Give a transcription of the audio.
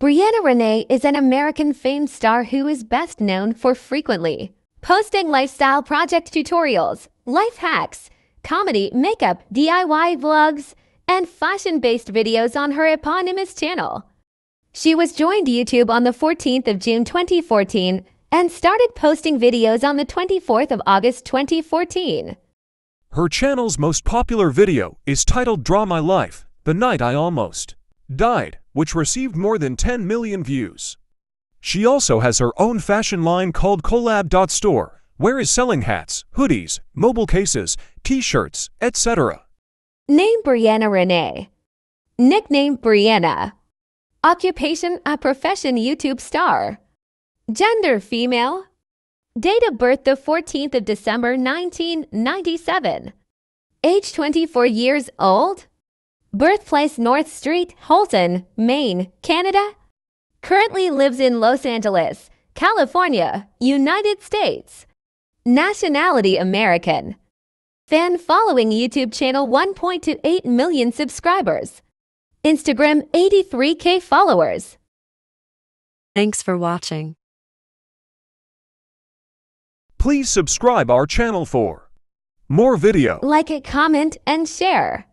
Brianna Renee is an American fame star who is best known for frequently posting lifestyle project tutorials, life hacks, comedy, makeup, DIY vlogs, and fashion-based videos on her eponymous channel. She was joined YouTube on the 14th of June 2014 and started posting videos on the 24th of August 2014. Her channel's most popular video is titled Draw My Life, The Night I Almost Died, which received more than 10 million views. She also has her own fashion line called Collab.store, where is selling hats, hoodies, mobile cases, t-shirts, etc. Name Brianna Renee. Nickname Brianna. Occupation a profession YouTube star. Gender female. Date of birth the 14th of December 1997. Age 24 years old. Birthplace North Street, Holton, Maine, Canada. Currently lives in Los Angeles, California, United States. Nationality American. Fan following YouTube channel 1.28 million subscribers. Instagram 83k followers. Thanks for watching. Please subscribe our channel for more video. Like it, comment, and share.